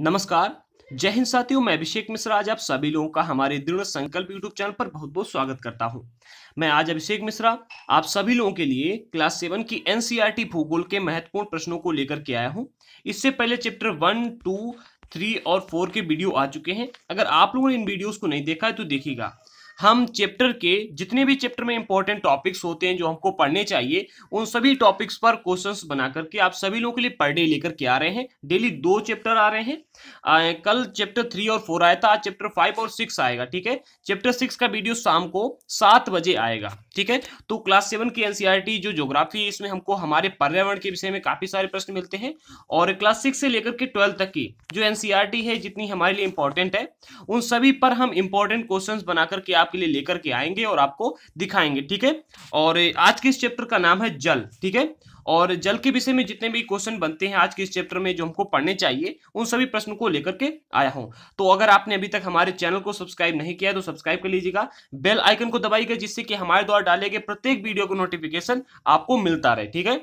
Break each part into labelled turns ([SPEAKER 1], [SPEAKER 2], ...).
[SPEAKER 1] नमस्कार जय हिंद साथियों मैं अभिषेक मिश्रा आज आप सभी लोगों का हमारे दृढ़ संकल्प यूट्यूब चैनल पर बहुत बहुत स्वागत करता हूं मैं आज अभिषेक मिश्रा आप सभी लोगों के लिए क्लास सेवन की एनसीईआरटी e भूगोल के महत्वपूर्ण प्रश्नों को लेकर के आया हूं इससे पहले चैप्टर वन टू थ्री और फोर के वीडियो आ चुके हैं अगर आप लोगों ने इन वीडियोज को नहीं देखा है तो देखिएगा हम चैप्टर के जितने भी चैप्टर में इंपॉर्टेंट टॉपिक्स होते हैं जो हमको पढ़ने चाहिए उन सभी टॉपिक्स पर क्वेश्चंस बना करके आप सभी लोगों के लिए पर डे लेकर के आ रहे हैं डेली दो चैप्टर आ रहे हैं आ, कल चैप्टर थ्री और फोर आया था आज चैप्टर फाइव और सिक्स आएगा ठीक है चैप्टर सिक्स का वीडियो शाम को सात बजे आएगा ठीक है तो क्लास सेवन की एनसीईआरटी e जो ज्योग्राफी है इसमें हमको हमारे पर्यावरण के विषय में काफी सारे प्रश्न मिलते हैं और क्लास सिक्स से लेकर के ट्वेल्थ तक की जो एनसीईआरटी e है जितनी हमारे लिए इंपॉर्टेंट है उन सभी पर हम इंपॉर्टेंट क्वेश्चन बना करके आपके लिए लेकर के आएंगे और आपको दिखाएंगे ठीक है और आज के इस चैप्टर का नाम है जल ठीक है और जल के विषय में जितने भी क्वेश्चन बनते हैं आज के इस चैप्टर में जो हमको पढ़ने चाहिए उन सभी प्रश्न को लेकर के आया हूं तो अगर आपने अभी तक हमारे चैनल को सब्सक्राइब नहीं किया तो सब्सक्राइब कर लीजिएगा बेल आइकन को दबाइएगा जिससे कि हमारे द्वारा डाले गए प्रत्येक वीडियो का नोटिफिकेशन आपको मिलता रहे ठीक है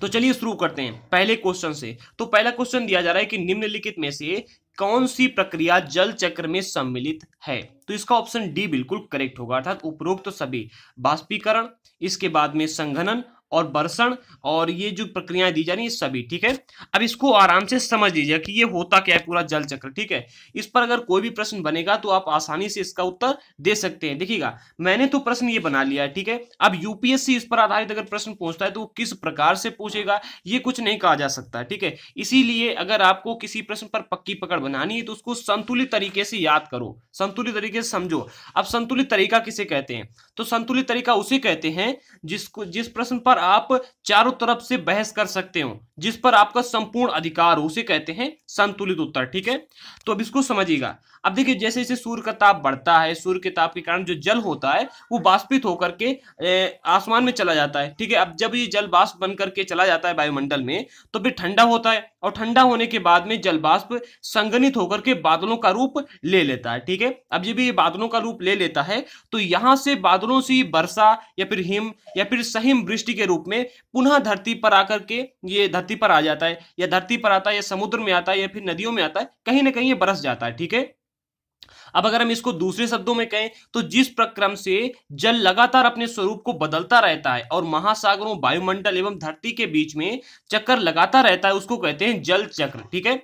[SPEAKER 1] तो चलिए शुरू करते हैं पहले क्वेश्चन से तो पहला क्वेश्चन दिया जा रहा है कि निम्नलिखित में से कौन सी प्रक्रिया जल चक्र में सम्मिलित है तो इसका ऑप्शन डी बिल्कुल करेक्ट होगा अर्थात उपरोक्त तो सभी बाष्पीकरण इसके बाद में संघनन और बर्षण और ये जो प्रक्रियाएं दी जा रही है सभी ठीक है अब इसको आराम से समझ लीजिए कि ये होता क्या है पूरा जल चक्र ठीक है इस पर अगर कोई भी प्रश्न बनेगा तो आप आसानी से इसका उत्तर दे सकते हैं देखिएगा मैंने तो प्रश्न ये बना लिया है ठीक है अब यूपीएससी इस पर आधारित अगर प्रश्न पूछता है तो किस प्रकार से पूछेगा ये कुछ नहीं कहा जा सकता ठीक है इसीलिए अगर आपको किसी प्रश्न पर पक्की पकड़ बनानी है तो उसको संतुलित तरीके से याद करो संतुलित तरीके से समझो अब संतुलित तरीका किसे कहते हैं तो संतुलित तरीका उसे कहते हैं जिसको जिस प्रश्न पर आप चारों तरफ से बहस कर सकते हो जिस पर आपका संपूर्ण अधिकार हो उसे कहते हैं संतुलित उत्तर ठीक है तो अब इसको समझिएगा अब देखिए जैसे जैसे सूर्य का ताप बढ़ता है सूर्य के ताप के कारण जो जल होता है वो बाष्पित होकर के आसमान में चला जाता है ठीक है अब जब ये जल बाष्प बन करके चला जाता है वायुमंडल में तो फिर ठंडा होता है और ठंडा होने के बाद में जल बाष्प संगनित होकर के बादलों का रूप ले लेता है ठीक है अब जब ये बादलों का रूप ले लेता है तो यहाँ से बादलों से वर्षा या फिर हिम या फिर सहिम वृष्टि के रूप में पुनः धरती पर आकर के ये धरती धरती पर आ जाता है या धरती पर आता है या समुद्र में आता है या फिर नदियों में आता है कहीं ना कहीं ये बरस जाता है ठीक है अब अगर हम इसको दूसरे शब्दों में कहें तो जिस प्रक्रम से जल लगातार अपने स्वरूप को बदलता रहता है और महासागरों वायुमंडल एवं धरती के बीच में चक्कर लगाता रहता है उसको कहते हैं जल चक्र ठीक है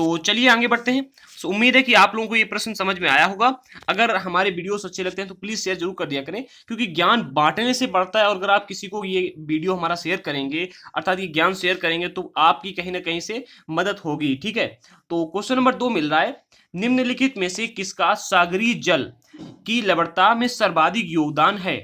[SPEAKER 1] तो चलिए आगे बढ़ते हैं सो उम्मीद है कि आप लोगों को ये प्रश्न समझ में आया होगा अगर हमारे वीडियोस अच्छे लगते हैं तो प्लीज़ शेयर जरूर कर दिया करें क्योंकि ज्ञान बांटने से बढ़ता है और अगर आप किसी को ये वीडियो हमारा शेयर करेंगे अर्थात ये ज्ञान शेयर करेंगे तो आपकी कहीं ना कहीं से मदद होगी ठीक है तो क्वेश्चन नंबर दो मिल रहा है निम्नलिखित में से किसका सागरी जल की लवणता में सर्वाधिक योगदान है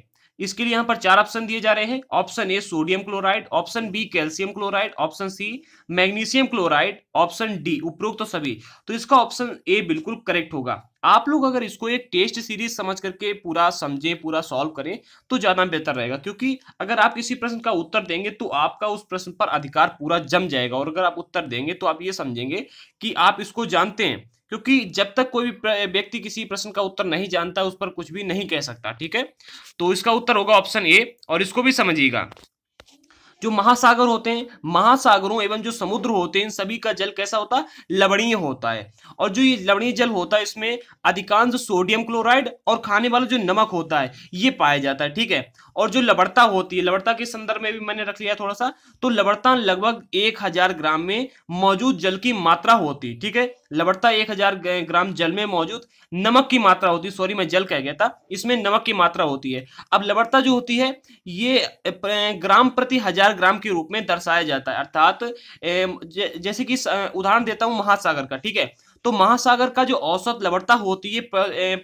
[SPEAKER 1] इसके लिए यहां पर चार ऑप्शन दिए जा रहे हैं option A sodium chloride option B calcium chloride option C magnesium chloride option D उपरोक्त तो सभी तो इसका ऑप्शन ए बिल्कुल करेक्ट होगा आप लोग अगर इसको एक टेस्ट सीरीज समझ करके पूरा समझे पूरा सॉल्व करें तो ज्यादा बेहतर रहेगा क्योंकि अगर आप किसी प्रश्न का उत्तर देंगे तो आपका उस प्रश्न पर अधिकार पूरा जम जाएगा और अगर आप उत्तर देंगे तो आप ये समझेंगे कि आप इसको जानते हैं क्योंकि जब तक कोई भी व्यक्ति किसी प्रश्न का उत्तर नहीं जानता उस पर कुछ भी नहीं कह सकता ठीक है तो इसका उत्तर होगा ऑप्शन ए और इसको भी समझिएगा जो महासागर होते हैं महासागरों एवं जो समुद्र होते हैं इन सभी का जल कैसा होता है लवणीय होता है और जो ये लवणीय जल होता है इसमें अधिकांश सोडियम क्लोराइड और खाने वाला जो नमक होता है ये पाया जाता है ठीक है और जो लवड़ता होती है लवड़ता के संदर्भ में भी मैंने रख लिया थोड़ा सा तो लवड़ता लगभग एक हजार ग्राम में मौजूद जल की मात्रा होती है ठीक है लवड़ता एक हजार ग्राम जल में मौजूद नमक की मात्रा होती है सॉरी मैं जल कह गया था इसमें नमक की मात्रा होती है अब लवड़ता जो होती है ये ग्राम प्रति हजार हजार ग्राम के रूप में दर्शाया जाता है अर्थात जैसे कि उदाहरण देता हूं महासागर का ठीक है तो महासागर का जो औसत लवणता होती है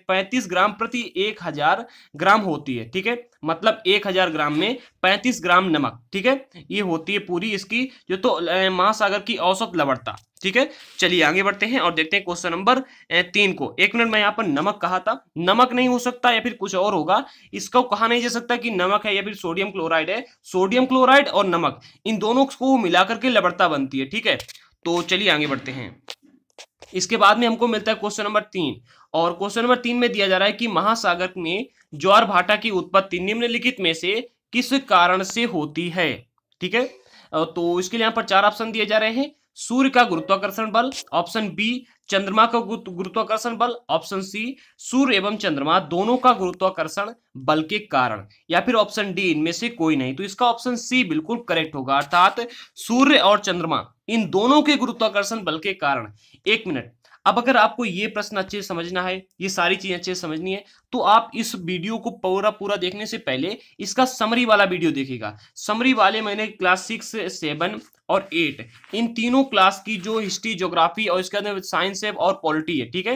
[SPEAKER 1] पैंतीस ग्राम प्रति एक हजार ग्राम होती है ठीक है मतलब एक हजार ग्राम में पैंतीस ग्राम नमक ठीक है ये होती है पूरी इसकी जो तो महासागर की औसत लवणता ठीक है चलिए आगे बढ़ते हैं और देखते हैं क्वेश्चन नंबर तीन को एक मिनट मैं यहाँ पर नमक कहा था नमक नहीं हो सकता या फिर कुछ और होगा इसको कहा नहीं जा सकता कि नमक है या फिर सोडियम क्लोराइड है सोडियम क्लोराइड और नमक इन दोनों को मिलाकर के लबड़ता बनती है ठीक है तो चलिए आगे बढ़ते हैं इसके बाद में हमको मिलता है क्वेश्चन नंबर तीन और क्वेश्चन नंबर तीन में दिया जा रहा है कि महासागर में ज्वार भाटा की उत्पत्ति निम्नलिखित में से किस कारण से होती है ठीक है तो इसके लिए यहाँ पर चार ऑप्शन दिए जा रहे हैं सूर्य का गुरुत्वाकर्षण बल ऑप्शन बी चंद्रमा का गुरुत्वाकर्षण बल ऑप्शन सी सूर्य एवं चंद्रमा दोनों का गुरुत्वाकर्षण बल के कारण या फिर ऑप्शन डी इनमें से कोई नहीं तो इसका ऑप्शन सी बिल्कुल करेक्ट होगा अर्थात सूर्य और चंद्रमा इन दोनों के गुरुत्वाकर्षण बल के कारण एक मिनट अब अगर आपको ये प्रश्न अच्छे से समझना है ये सारी चीजें अच्छे से समझनी है तो आप इस वीडियो को पूरा पूरा देखने से पहले इसका समरी वाला वीडियो देखेगा समरी वाले मैंने क्लास सिक्स सेवन और एट इन तीनों क्लास की जो हिस्ट्री ज्योग्राफी और इसके अंदर साइंस है और पॉलिटी है ठीक है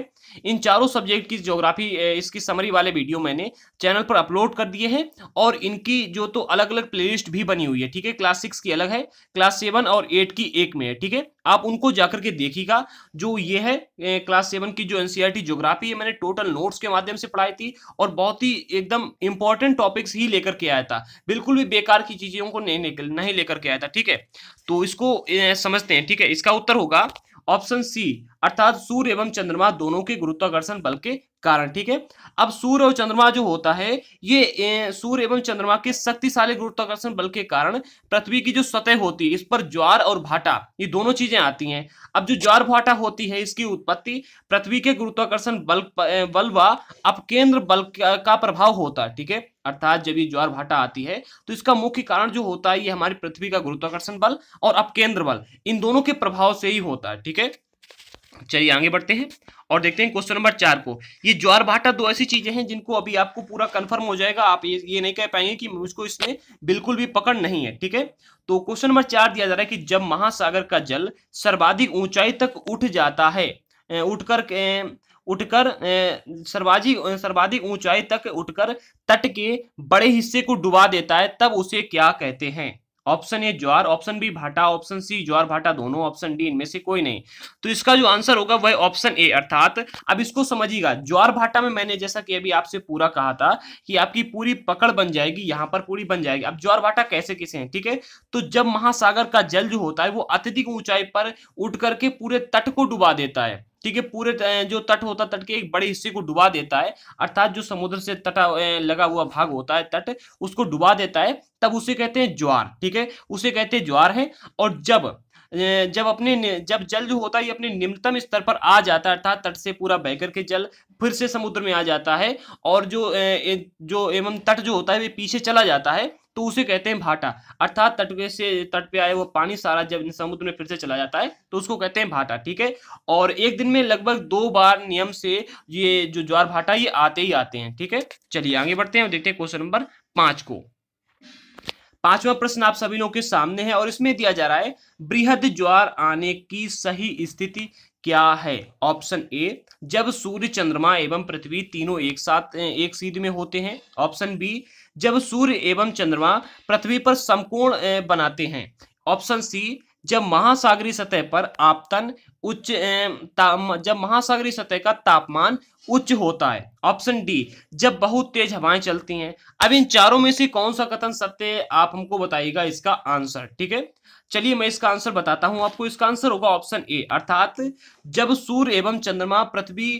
[SPEAKER 1] इन चारों सब्जेक्ट की ज्योग्राफी इसकी समरी वाले वीडियो मैंने चैनल पर अपलोड कर दिए हैं और इनकी जो तो अलग अलग प्लेलिस्ट भी बनी हुई है ठीक है क्लास सिक्स की अलग है क्लास सेवन और एट की एक में है ठीक है आप उनको जाकर के देखिएगा जो ये है क्लास सेवन की जो एनसीआर ज्योग्राफी e है मैंने टोटल नोट्स के माध्यम से पढ़ाई थी की और बहुत ही एकदम इंपॉर्टेंट टॉपिक्स ही लेकर के आया था बिल्कुल भी बेकार की चीजों को नहीं नहीं लेकर के आया था ठीक है तो इसको समझते हैं ठीक है इसका उत्तर होगा ऑप्शन सी अर्थात सूर्य एवं चंद्रमा दोनों के गुरुत्वाकर्षण बल के कारण ठीक है अब सूर्य और चंद्रमा जो होता है ये सूर्य एवं चंद्रमा के शक्तिशाली गुरुत्वाकर्षण बल के कारण पृथ्वी की जो सतह होती है इस पर ज्वार और भाटा ये दोनों चीजें आती हैं अब जो ज्वार भाटा होती है इसकी उत्पत्ति पृथ्वी के गुरुत्वाकर्षण बल बल व अपकेंद्र बल का प्रभाव होता है ठीक है अर्थात जब ये ज्वार भाटा आती है तो इसका मुख्य कारण जो होता है ये हमारी पृथ्वी का गुरुत्वाकर्षण बल और अपकेंद्र बल इन दोनों के प्रभाव से ही होता है ठीक है चलिए आगे बढ़ते हैं और देखते हैं क्वेश्चन नंबर चार को ये ज्वार भाटा दो ऐसी चीजें हैं जिनको अभी आपको पूरा कंफर्म हो जाएगा आप ये नहीं कह पाएंगे कि मुझको इसमें बिल्कुल भी पकड़ नहीं है ठीक है तो क्वेश्चन नंबर चार दिया जा रहा है कि जब महासागर का जल सर्वाधिक ऊंचाई तक उठ जाता है उठकर उठकर सर्वाधिक सर्वाधिक ऊंचाई तक उठकर तट के बड़े हिस्से को डुबा देता है तब उसे क्या कहते हैं ऑप्शन ए ज्वार ऑप्शन बी भाटा ऑप्शन सी ज्वार भाटा दोनों ऑप्शन डी इनमें से कोई नहीं तो इसका जो आंसर होगा वह ऑप्शन ए अर्थात अब इसको समझिएगा ज्वार भाटा में मैंने जैसा कि अभी आपसे पूरा कहा था कि आपकी पूरी पकड़ बन जाएगी यहाँ पर पूरी बन जाएगी अब ज्वार भाटा कैसे कैसे हैं ठीक है तो जब महासागर का जल जो होता है वो अत्यधिक ऊंचाई पर उठ करके पूरे तट को डुबा देता है ठीक है पूरे जो तट होता तट के एक बड़े हिस्से को डुबा देता है अर्थात जो समुद्र से तटा लगा हुआ भाग होता है तट उसको डुबा देता है तब उसे कहते हैं ज्वार ठीक है उसे कहते हैं ज्वार है और जब जब अपने जब जल जो होता है ये अपने निम्नतम स्तर पर आ जाता है अर्थात तट से पूरा बहकर के जल फिर से समुद्र में आ जाता है और जो जो एवं तट जो होता है वे पीछे चला जाता है तो उसे कहते हैं भाटा अर्थात तट से तट पे आए वो पानी सारा जब समुद्र में फिर से चला जाता है तो उसको कहते हैं भाटा ठीक है और एक दिन में लगभग दो बार नियम से ये जो ज्वार भाटा ये आते ही आते हैं ठीक है चलिए आगे बढ़ते हैं और देखते हैं क्वेश्चन नंबर पांच को पांचवा प्रश्न आप सभी लोगों के सामने है और इसमें दिया जा रहा है बृहद ज्वार आने की सही स्थिति क्या है ऑप्शन ए जब सूर्य चंद्रमा एवं पृथ्वी तीनों एक साथ एक सीध में होते हैं ऑप्शन बी जब सूर्य एवं चंद्रमा पृथ्वी पर समकोण बनाते हैं ऑप्शन सी जब महासागरी सतह पर आपतन उच्च जब महासागरीय सतह का तापमान उच्च होता है ऑप्शन डी जब बहुत तेज हवाएं चलती हैं अब इन चारों में से कौन सा कथन सत्य आप हमको बताइएगा इसका आंसर ठीक है चलिए मैं इसका आंसर बताता हूं आपको इसका आंसर होगा ऑप्शन ए अर्थात जब सूर्य एवं चंद्रमा पृथ्वी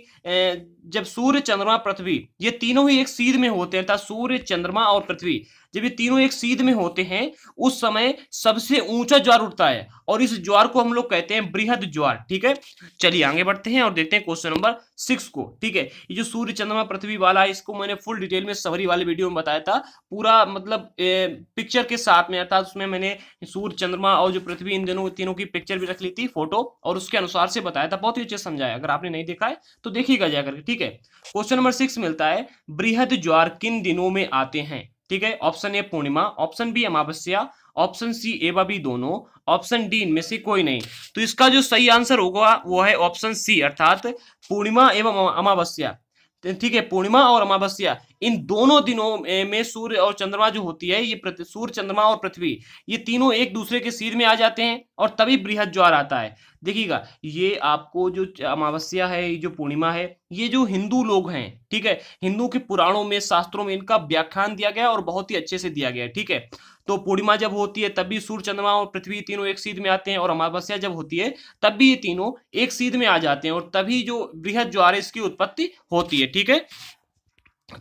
[SPEAKER 1] जब सूर्य चंद्रमा पृथ्वी ये तीनों ही एक सीध में होते हैं सूर्य चंद्रमा और पृथ्वी जब ये तीनों एक सीध में होते हैं उस समय सबसे ऊंचा ज्वार उठता है और इस ज्वार को हम लोग कहते हैं बृहद ज्वार ठीक ठीक है चलिए आगे बढ़ते हैं और देखते हैं क्वेश्चन नंबर सिक्स को ठीक है ये जो सूर्य चंद्रमा पृथ्वी वाला है इसको मैंने फुल डिटेल में सवरी वाले वीडियो में बताया था पूरा मतलब ए, पिक्चर के साथ में अर्थात उसमें मैंने सूर्य चंद्रमा और जो पृथ्वी इन दोनों तीनों की पिक्चर भी रख ली थी फोटो और उसके अनुसार से बताया था बहुत ही अच्छे समझाया अगर आपने नहीं देखा है तो देखिएगा जाकर ठीक है क्वेश्चन नंबर सिक्स मिलता है बृहद ज्वार किन दिनों में आते हैं ठीक है ऑप्शन ए पूर्णिमा ऑप्शन बी अमावस्या ऑप्शन सी ए व बी दोनों ऑप्शन डी इनमें से कोई नहीं तो इसका जो सही आंसर होगा वो है ऑप्शन सी अर्थात पूर्णिमा एवं अमावस्या तो ठीक है पूर्णिमा और अमावस्या इन दोनों दिनों में सूर्य और चंद्रमा जो होती है ये सूर्य चंद्रमा और पृथ्वी ये तीनों एक दूसरे के सिर में आ जाते हैं और तभी बृहद ज्वार आता है देखिएगा ये आपको जो अमावस्या है ये जो पूर्णिमा है ये जो हिंदू लोग हैं ठीक है हिंदू के पुराणों में शास्त्रों में इनका व्याख्यान दिया गया और बहुत ही अच्छे से दिया गया ठीक है तो पूर्णिमा जब होती है तब भी सूर्य चंद्रमा और पृथ्वी तीनों एक सीध में आते हैं और अमावस्या जब होती है तब भी ये तीनों एक सीध में आ जाते हैं और तभी जो बृहद ज्वार इसकी उत्पत्ति होती है ठीक है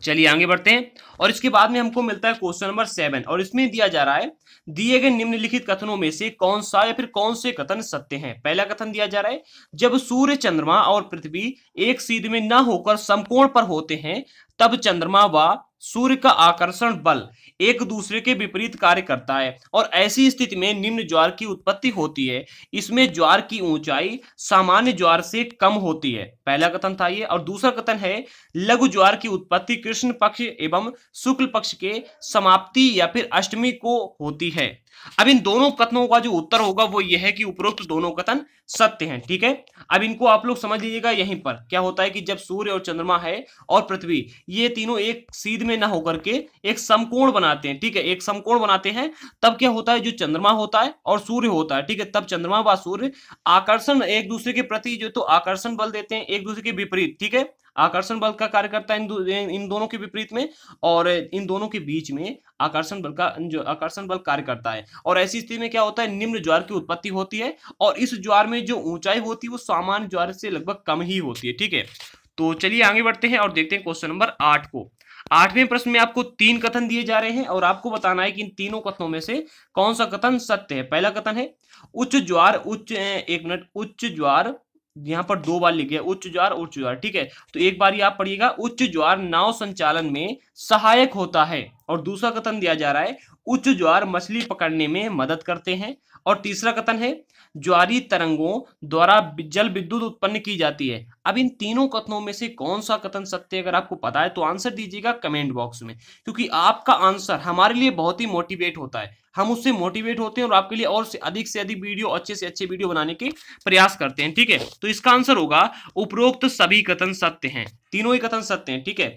[SPEAKER 1] चलिए आगे बढ़ते हैं और इसके बाद में हमको मिलता है क्वेश्चन नंबर सेवन और इसमें दिया जा रहा है दिए गए निम्नलिखित कथनों में से कौन सा या फिर कौन से कथन सत्य हैं पहला कथन दिया जा रहा है जब सूर्य चंद्रमा और पृथ्वी एक सीध में न होकर समकोण पर होते हैं तब चंद्रमा व सूर्य का आकर्षण बल एक दूसरे के विपरीत कार्य करता है और ऐसी स्थिति में निम्न ज्वार की उत्पत्ति होती है इसमें ज्वार की ऊंचाई सामान्य ज्वार से कम होती है पहला कथन था ये और दूसरा कथन है लघु ज्वार की उत्पत्ति कृष्ण पक्ष एवं शुक्ल पक्ष के समाप्ति या फिर अष्टमी को होती है अब इन दोनों कथनों का जो उत्तर होगा वो यह है कि उपरोक्त दोनों कथन सत्य हैं ठीक है अब इनको आप लोग समझ लीजिएगा यहीं पर क्या होता है कि जब सूर्य और चंद्रमा है और पृथ्वी ये तीनों एक सीध में ना होकर के एक समकोण बनाते हैं ठीक है एक समकोण बनाते हैं तब क्या होता है जो चंद्रमा होता है और सूर्य होता है ठीक है तब चंद्रमा व सूर्य आकर्षण एक दूसरे के प्रति जो तो आकर्षण बल देते हैं एक दूसरे के विपरीत ठीक है आकर्षण बल का कार्य करता है इन, दो, इन दोनों के विपरीत में और इन दोनों के बीच में आकर्षण बल का जो आकर्षण बल कार्य करता है और ऐसी स्थिति में क्या होता है निम्न ज्वार की उत्पत्ति होती है और इस ज्वार में जो ऊंचाई होती है वो सामान्य ज्वार से लगभग कम ही होती है ठीक है तो चलिए आगे बढ़ते हैं और देखते हैं क्वेश्चन नंबर आठ को आठवें प्रश्न में आपको तीन कथन दिए जा रहे हैं और आपको बताना है कि इन तीनों कथनों में से कौन सा कथन सत्य है पहला कथन है उच्च ज्वार उच्च एक मिनट उच्च ज्वार यहाँ पर दो बार लिख गया उच्च ज्वार उच्च ज्वार ठीक है तो एक बार ये आप पढ़िएगा उच्च ज्वार नाव संचालन में सहायक होता है और दूसरा कथन दिया जा रहा है उच्च ज्वार मछली पकड़ने में मदद करते हैं और तीसरा कथन है ज्वारी तरंगों द्वारा जल विद्युत उत्पन्न की जाती है अब इन तीनों कथनों में से कौन सा कथन सत्य अगर आपको पता है तो आंसर दीजिएगा कमेंट बॉक्स में क्योंकि आपका आंसर हमारे लिए बहुत ही मोटिवेट होता है हम उससे मोटिवेट होते हैं और आपके लिए और से अधिक से अधिक वीडियो अच्छे से अच्छे वीडियो बनाने के प्रयास करते हैं ठीक है तो इसका आंसर होगा उपरोक्त सभी कथन सत्य हैं तीनों ही कथन सत्य हैं ठीक है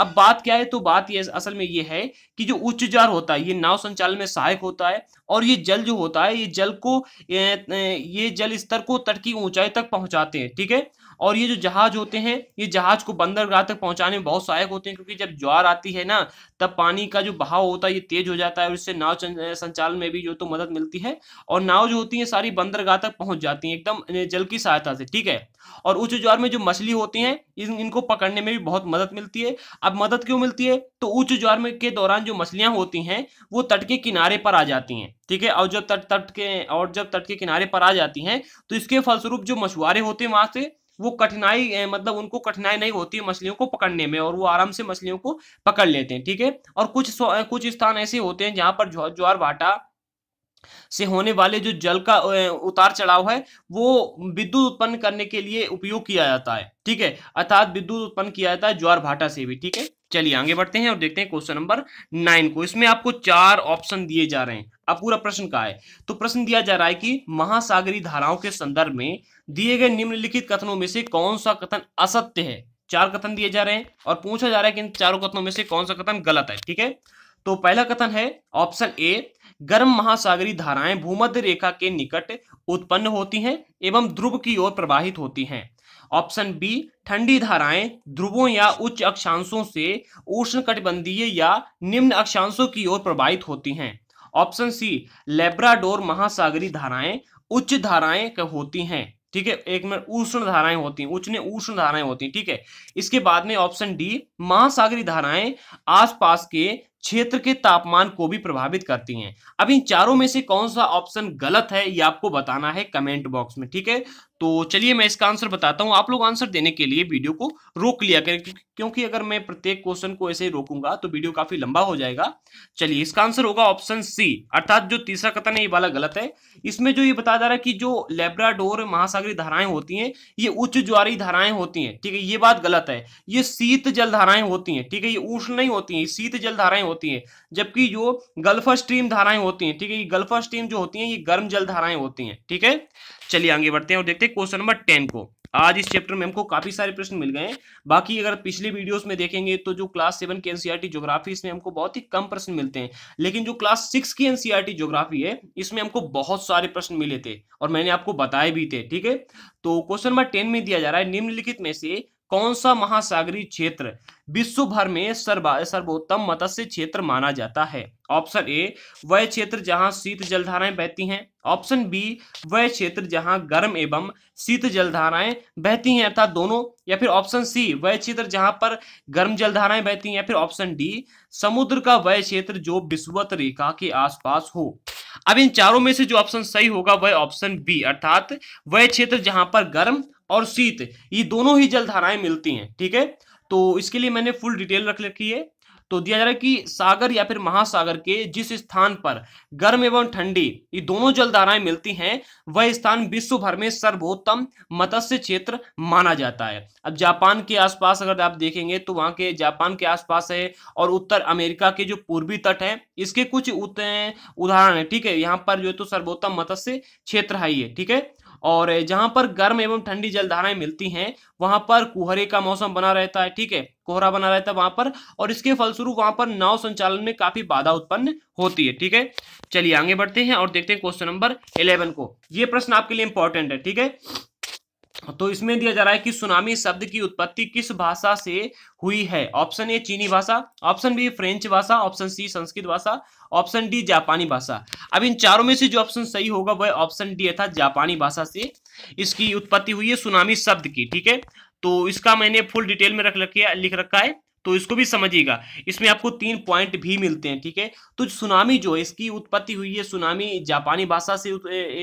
[SPEAKER 1] अब बात क्या है तो बात ये असल में ये है कि जो उच्च जार होता है ये नाव संचालन में सहायक होता है और ये जल जो होता है ये जल को ये जल स्तर को तट की ऊंचाई तक पहुंचाते हैं ठीक है और ये जो जहाज होते हैं ये जहाज को बंदरगाह तक पहुंचाने में बहुत सहायक होते हैं क्योंकि जब ज्वार आती है ना तब पानी का जो बहाव होता है ये तेज हो जाता है और इससे नाव संचालन में भी जो तो मदद मिलती है और नाव जो होती है सारी बंदरगाह तक पहुंच जाती है एकदम जल की सहायता से ठीक है और उच्च ज्वार में जो मछली होती है इन, इनको पकड़ने में भी बहुत मदद मिलती है अब मदद क्यों मिलती है तो उच्च ज्वार में के दौरान जो मछलियां होती हैं वो तट के किनारे पर आ जाती हैं ठीक है और जब तट तट के और जब तट के किनारे पर आ जाती हैं तो इसके फलस्वरूप जो मछुआरे होते हैं वहां से वो कठिनाई मतलब उनको कठिनाई नहीं होती है मछलियों को पकड़ने में और वो आराम से मछलियों को पकड़ लेते हैं ठीक है और कुछ कुछ स्थान ऐसे होते हैं जहाँ पर ज्वार भाटा से होने वाले जो जल का उतार चढ़ाव है वो विद्युत उत्पन्न करने के लिए उपयोग किया जाता है ठीक है अर्थात विद्युत उत्पन्न किया जाता है ज्वार भाटा से भी ठीक है चलिए आगे बढ़ते हैं और देखते हैं क्वेश्चन नंबर नाइन को इसमें आपको चार ऑप्शन दिए जा रहे हैं अब पूरा प्रश्न का है तो प्रश्न दिया जा रहा है कि महासागरी धाराओं के संदर्भ में दिए गए निम्नलिखित कथनों में से कौन सा कथन असत्य है चार कथन दिए जा रहे हैं और पूछा जा रहा है कि इन चारों कथनों में से कौन सा कथन गलत है ठीक है तो पहला कथन है ऑप्शन ए गर्म महासागरी धाराएं भूमध्य रेखा के निकट उत्पन्न होती हैं एवं ध्रुव की ओर प्रवाहित होती हैं ऑप्शन बी ठंडी धाराएं ध्रुवों या उच्च अक्षांशों से उष्ण कटिबंधीय या निम्न अक्षांशों की ओर प्रवाहित होती हैं ऑप्शन सी लेब्राडोर महासागरी धाराएं उच्च धाराएं होती हैं ठीक है एक में उष्ण धाराएं होती हैं उच्च ने उष्ण धाराएं होती हैं ठीक है इसके बाद में ऑप्शन डी महासागरी धाराएं आसपास के क्षेत्र के तापमान को भी प्रभावित करती हैं अब इन चारों में से कौन सा ऑप्शन गलत है ये आपको बताना है कमेंट बॉक्स में ठीक है तो चलिए मैं इसका आंसर बताता हूँ आप लोग आंसर देने के लिए वीडियो को रोक लिया करें क्योंकि अगर मैं प्रत्येक क्वेश्चन को ऐसे ही रोकूंगा तो वीडियो काफी लंबा हो जाएगा चलिए इसका आंसर होगा ऑप्शन सी अर्थात जो तीसरा कथन है ये वाला गलत है इसमें जो ये बताया जा रहा है कि जो लेब्राडोर महासागरी धाराएं होती हैं ये उच्च ज्वारी धाराएं होती हैं ठीक है ये बात गलत है ये शीत जल धाराएं होती हैं ठीक है ये उष्ण नहीं होती हैं शीत जल धाराएं होती हैं जबकि जो गल्फा स्ट्रीम धाराएं होती हैं ठीक है ये गल्फर स्ट्रीम जो होती हैं ये गर्म जल धाराएं होती हैं ठीक है चलिए आगे बढ़ते हैं और देखते हैं क्वेश्चन नंबर टेन को आज इस चैप्टर में हमको काफी सारे प्रश्न मिल गए हैं बाकी अगर पिछले वीडियोस में देखेंगे तो जो क्लास सेवन की एनसीईआरटी ज्योग्राफी e इसमें हमको बहुत ही कम प्रश्न मिलते हैं लेकिन जो क्लास सिक्स की एनसीईआरटी ज्योग्राफी e है इसमें हमको बहुत सारे प्रश्न मिले थे और मैंने आपको बताए भी थे ठीक है तो क्वेश्चन नंबर टेन में दिया जा रहा है निम्नलिखित में से कौन सा महासागरी क्षेत्र विश्व भर में सर्वा सर्वोत्तम मत्स्य क्षेत्र माना जाता है ऑप्शन ए वह क्षेत्र जहां शीत जलधाराएं बहती हैं ऑप्शन बी वह क्षेत्र जहां गर्म एवं शीत जलधाराएं बहती हैं अर्थात दोनों या फिर ऑप्शन सी वह क्षेत्र जहां पर गर्म जलधाराएं बहती हैं या फिर ऑप्शन डी समुद्र का वह क्षेत्र जो विश्वत रेखा के आसपास हो अब इन चारों में से जो ऑप्शन सही होगा वह ऑप्शन बी अर्थात वह क्षेत्र जहां पर गर्म और शीत ये दोनों ही जलधाराएं मिलती हैं ठीक है तो इसके लिए मैंने फुल डिटेल रख रखी है तो दिया जा रहा है कि सागर या फिर महासागर के जिस स्थान पर गर्म एवं ठंडी ये दोनों जलधाराएं मिलती हैं वह स्थान विश्व भर में सर्वोत्तम मत्स्य क्षेत्र माना जाता है अब जापान के आसपास अगर आप देखेंगे तो वहां के जापान के आसपास है और उत्तर अमेरिका के जो पूर्वी तट है इसके कुछ उदाहरण है ठीक है यहाँ पर जो है तो सर्वोत्तम मत्स्य क्षेत्र है ये ठीक है और जहां पर गर्म एवं ठंडी जलधाराएं मिलती हैं वहां पर कुहरे का मौसम बना रहता है ठीक है कोहरा बना रहता है वहां पर और इसके फलस्वरूप वहां पर नाव संचालन में काफ़ी बाधा उत्पन्न होती है ठीक है चलिए आगे बढ़ते हैं और देखते हैं क्वेश्चन नंबर इलेवन को ये प्रश्न आपके लिए इंपॉर्टेंट है ठीक है तो इसमें दिया जा रहा है कि सुनामी शब्द की उत्पत्ति किस भाषा से हुई है ऑप्शन ए चीनी भाषा ऑप्शन बी फ्रेंच भाषा ऑप्शन सी संस्कृत भाषा ऑप्शन डी जापानी भाषा अब इन चारों में से जो ऑप्शन सही होगा वह ऑप्शन डी था जापानी भाषा से इसकी उत्पत्ति हुई है सुनामी शब्द की ठीक है तो इसका मैंने फुल डिटेल में रख रखी लिख रखा है तो इसको भी समझिएगा इसमें आपको तीन पॉइंट भी मिलते हैं ठीक है तो सुनामी जो इसकी उत्पत्ति हुई है सुनामी जापानी भाषा से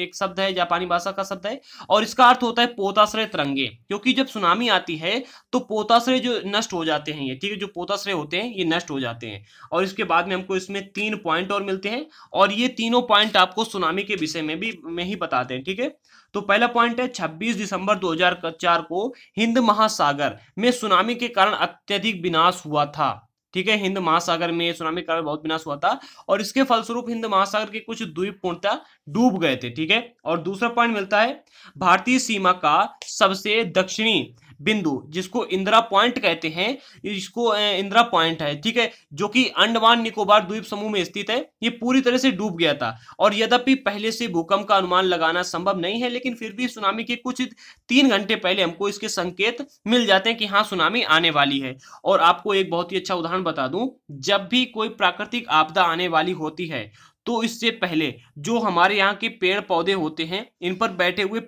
[SPEAKER 1] एक शब्द है जापानी भाषा का शब्द है और इसका अर्थ होता है पोताश्रय तरंगे क्योंकि जब सुनामी आती है तो पोताश्रय जो नष्ट हो जाते हैं ये ठीक है जो पोताश्रय होते हैं ये नष्ट हो जाते हैं और इसके बाद में हमको इसमें तीन पॉइंट और मिलते हैं और ये तीनों पॉइंट आपको सुनामी के विषय में भी में ही बताते हैं ठीक है तो पहला पॉइंट है 26 दिसंबर 2004 को हिंद महासागर में सुनामी के कारण अत्यधिक विनाश हुआ था ठीक है हिंद महासागर में सुनामी के कारण बहुत विनाश हुआ था और इसके फलस्वरूप हिंद महासागर के कुछ द्वीप पूर्णतः डूब गए थे ठीक है और दूसरा पॉइंट मिलता है भारतीय सीमा का सबसे दक्षिणी बिंदु जिसको इंदिरा पॉइंट कहते हैं इसको इंदिरा पॉइंट है ठीक है जो कि अंडमान निकोबार द्वीप समूह में स्थित है ये पूरी तरह से डूब गया था और यद्यपि पहले से भूकंप का अनुमान लगाना संभव नहीं है लेकिन फिर भी सुनामी के कुछ तीन घंटे पहले हमको इसके संकेत मिल जाते हैं कि हाँ सुनामी आने वाली है और आपको एक बहुत ही अच्छा उदाहरण बता दूं जब भी कोई प्राकृतिक आपदा आने वाली होती है तो इससे पहले जो हमारे यहाँ के पेड़ पौधे होते हैं इन पर बैठे हुए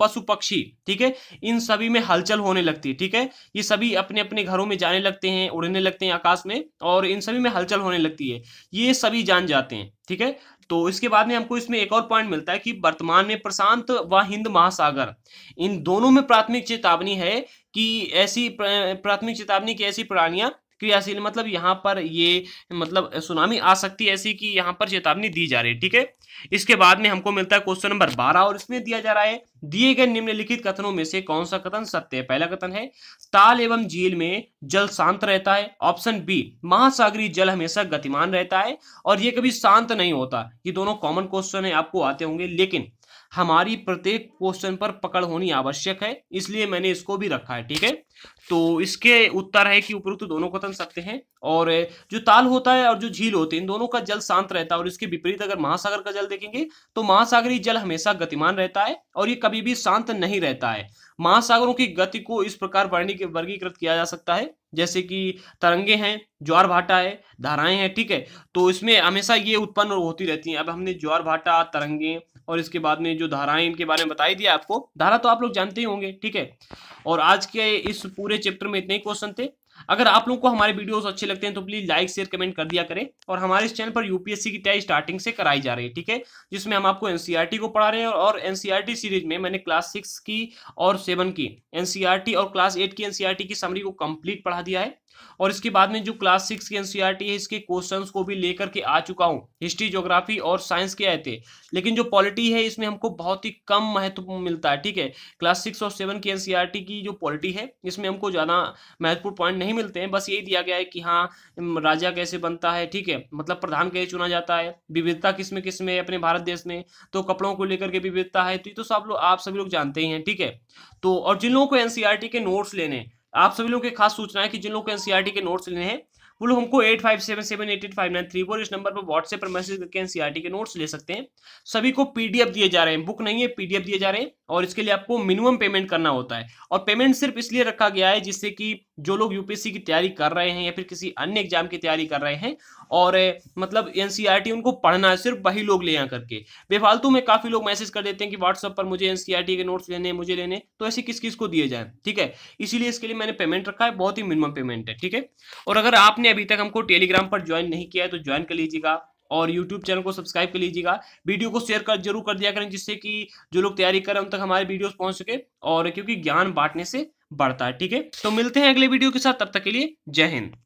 [SPEAKER 1] पशु पक्षी ठीक है इन सभी में हलचल होने लगती है ठीक है ये सभी अपने अपने घरों में जाने लगते हैं उड़ने लगते हैं आकाश में और इन सभी में हलचल होने लगती है ये सभी जान जाते हैं ठीक है तो इसके बाद में हमको इसमें एक और पॉइंट मिलता है कि वर्तमान में प्रशांत व हिंद महासागर इन दोनों में प्राथमिक चेतावनी है कि ऐसी प्राथमिक चेतावनी की ऐसी प्राणियां क्रियाशील मतलब यहाँ पर ये मतलब सुनामी आ सकती है ऐसी कि यहाँ पर चेतावनी दी जा रही है ठीक है इसके बाद में हमको मिलता है क्वेश्चन नंबर बारह और इसमें दिया जा रहा है दिए गए निम्नलिखित कथनों में से कौन सा कथन सत्य है पहला कथन है ताल एवं झील में जल शांत रहता है ऑप्शन बी महासागरी जल हमेशा गतिमान रहता है और ये कभी शांत नहीं होता ये दोनों कॉमन क्वेश्चन है आपको आते होंगे लेकिन हमारी प्रत्येक क्वेश्चन पर पकड़ होनी आवश्यक है इसलिए मैंने इसको भी रखा है ठीक है तो इसके उत्तर है कि उपरोक्त तो दोनों कथन सत्य हैं और जो ताल होता है और जो झील होती है इन दोनों का जल शांत रहता है और इसके विपरीत अगर महासागर का जल देखेंगे तो महासागरी जल हमेशा गतिमान रहता है और ये कभी भी शांत नहीं रहता है महासागरों की गति को इस प्रकार वर्गीकृत किया जा सकता है जैसे कि तरंगे हैं ज्वार भाटा है धाराएं हैं ठीक है तो इसमें हमेशा ये उत्पन्न होती रहती हैं अब हमने ज्वार भाटा तरंगे और इसके बाद में जो धाराएं इनके बारे में बताई दिया आपको धारा तो आप लोग जानते ही होंगे ठीक है और आज के इस पूरे चैप्टर में इतने ही क्वेश्चन थे अगर आप लोगों को हमारे वीडियोस अच्छे लगते हैं तो प्लीज लाइक शेयर कमेंट कर दिया करें और हमारे इस चैनल पर यूपीएससी की तैयारी स्टार्टिंग से कराई जा रही है ठीक है जिसमें हम आपको एनसीईआरटी को पढ़ा रहे हैं और एनसीईआरटी सीरीज में मैंने क्लास सिक्स की और सेवन की एनसीईआरटी और क्लास एट की एनसीईआरटी की समरी को कंप्लीट पढ़ा दिया है और इसके बाद में जो क्लास सिक्स की एनसीईआरटी है इसके क्वेश्चंस को भी लेकर के आ चुका हूँ हिस्ट्री ज्योग्राफी और साइंस के आए थे लेकिन जो पॉलिटी है इसमें हमको बहुत ही कम महत्व मिलता है ठीक है क्लास सिक्स और सेवन की एनसीईआरटी की जो पॉलिटी है इसमें हमको ज़्यादा महत्वपूर्ण पॉइंट नहीं मिलते हैं बस यही दिया गया है कि हाँ राजा कैसे बनता है ठीक है मतलब प्रधान कैसे चुना जाता है विविधता किस में किस में अपने भारत देश में तो कपड़ों को लेकर के विविधता है तो ये तो सब लोग आप सभी लोग जानते ही हैं ठीक है तो और जिन लोगों को एनसीईआरटी के नोट्स लेने आप सभी लोगों के खास सूचना है कि जिन लोगों को एनसीईआरटी e के नोट्स लेने हैं वो लोग हमको eight five seven seven eight eight five nine three four इस नंबर पर व्हाट्सएप पर मैसेज करके एनसीआरटी e के नोट्स ले सकते हैं सभी को पीडीएफ दिए जा रहे हैं बुक नहीं है पीडीएफ दिए जा रहे हैं और इसके लिए आपको मिनिमम पेमेंट करना होता है और पेमेंट सिर्फ इसलिए रखा गया है जिससे कि जो लोग यूपीएससी की तैयारी कर रहे हैं या फिर किसी अन्य एग्जाम की तैयारी कर रहे हैं और मतलब एनसीईआरटी e उनको पढ़ना है सिर्फ वही लोग ले यहाँ करके बेफालतू में काफ़ी लोग मैसेज कर देते हैं कि व्हाट्सअप पर मुझे एनसीईआरटी e के नोट्स लेने मुझे लेने तो ऐसे किस किस को दिए जाए ठीक है इसीलिए इसके लिए मैंने पेमेंट रखा है बहुत ही मिनिमम पेमेंट है ठीक है और अगर आपने अभी तक हमको टेलीग्राम पर ज्वाइन नहीं किया है तो ज्वाइन कर लीजिएगा और यूट्यूब चैनल को सब्सक्राइब कर लीजिएगा वीडियो को शेयर कर जरूर कर दिया करें जिससे कि जो लोग तैयारी करें उन तक हमारे वीडियोस पहुंच सके और क्योंकि ज्ञान बांटने से बढ़ता है ठीक है तो मिलते हैं अगले वीडियो के साथ तब तक के लिए जय हिंद